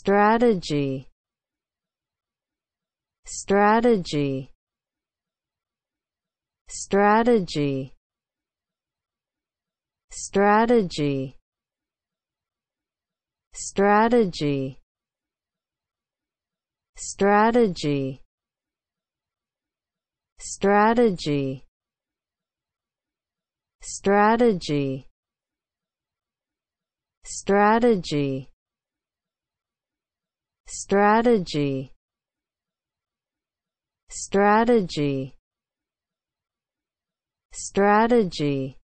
strategy strategy strategy strategy strategy strategy strategy strategy strategy strategy strategy strategy